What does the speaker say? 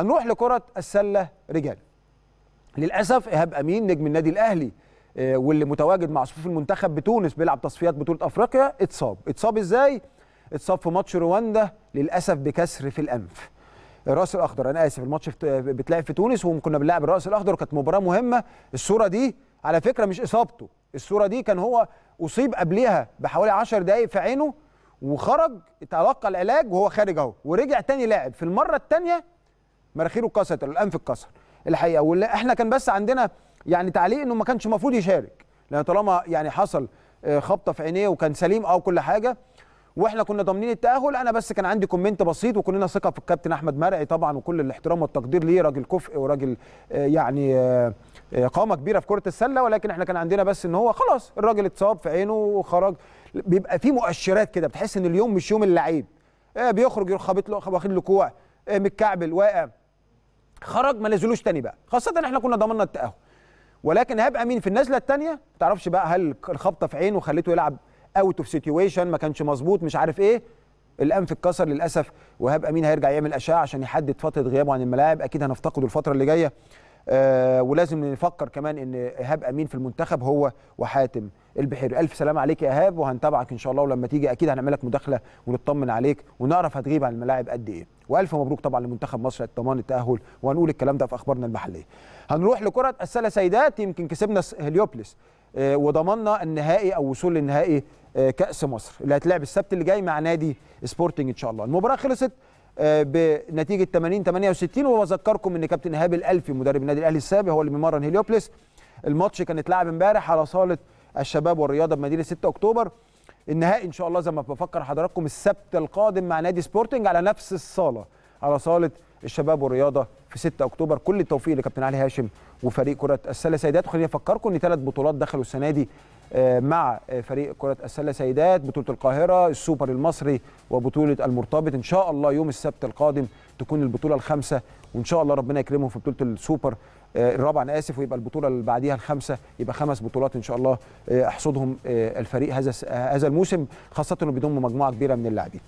هنروح لكرة السلة رجال للأسف إيهاب أمين نجم النادي الأهلي آه، واللي متواجد مع صفوف المنتخب بتونس بيلعب تصفيات بطولة أفريقيا اتصاب اتصاب إزاي؟ اتصاب في ماتش رواندا للأسف بكسر في الأنف الراس الاخضر انا اسف الماتش بتلعب في تونس وكنا بنلعب الراس الاخضر وكانت مباراه مهمه الصوره دي على فكره مش اصابته الصوره دي كان هو اصيب قبلها بحوالي 10 دقائق في عينه وخرج تلقى العلاج وهو خارج اهو ورجع تاني لاعب في المره الثانيه مراخيره اتكسرت الانف اتكسر الحقيقه ولا احنا كان بس عندنا يعني تعليق انه ما كانش المفروض يشارك لان طالما يعني حصل آه، خبطه في عينيه وكان سليم او كل حاجه واحنا كنا ضامنين التاهل انا بس كان عندي كومنت بسيط وكلنا ثقه في الكابتن احمد مرعي طبعا وكل الاحترام والتقدير ليه راجل كفء وراجل آه، يعني آه، قامه كبيره في كره السله ولكن احنا كان عندنا بس ان هو خلاص الراجل اتصاب في عينه وخرج بيبقى في مؤشرات كده بتحس ان اليوم مش يوم اللعيب بيخرج يروح خابط له واخد له كوع متكعبل واقع خرج ما نزلوش تاني بقى خاصه احنا كنا ضمننا التاهل ولكن هبقى مين في النزله الثانيه ما تعرفش بقى هل الخبطه في عينه خليته يلعب اوت اوف سيتويشن ما كانش مظبوط مش عارف ايه الانف اتكسر للاسف وهبقى مين هيرجع يعمل اشعه عشان يحدد فتره غيابه عن الملاعب اكيد هنفتقده الفتره اللي جايه آه، ولازم نفكر كمان ان ايهاب امين في المنتخب هو وحاتم البحيري الف سلام عليك يا ايهاب وهنتابعك ان شاء الله ولما تيجي اكيد هنعمل لك مداخله ونطمن عليك ونعرف هتغيب عن الملاعب قد ايه والف مبروك طبعا لمنتخب مصر لضمان التاهل وهنقول الكلام ده في اخبارنا المحليه هنروح لكره السله سيدات يمكن كسبنا هليوبلس آه، وضمننا النهائي او وصول للنهائي آه، كاس مصر اللي هتلعب السبت اللي جاي مع نادي سبورتنج ان شاء الله المباراه خلصت آه، بنتيجه 80 68 وبذكركم ان كابتن ايهاب الالفي مدرب النادي الاهلي السابق هو اللي بيمرن هيليوبلس الماتش كان اتلعب امبارح على صاله الشباب والرياضه بمدينه 6 اكتوبر النهائي ان شاء الله زي ما بفكر حضراتكم السبت القادم مع نادي سبورتنج على نفس الصاله على صاله الشباب والرياضه في 6 اكتوبر كل التوفيق لكابتن علي هاشم وفريق كره السله سيدات وخليني افكركم ان ثلاث بطولات دخلوا السنه دي آه، مع آه، فريق كرة السلة سيدات بطولة القاهرة السوبر المصري وبطولة المرتبط إن شاء الله يوم السبت القادم تكون البطولة الخامسة وإن شاء الله ربنا يكرمهم في بطولة السوبر آه، الرابع أنا آسف ويبقى البطولة اللي بعديها الخامسة يبقى خمس بطولات إن شاء الله أحصدهم الفريق هذا هذا الموسم خاصة إنه بيضم مجموعة كبيرة من اللاعبين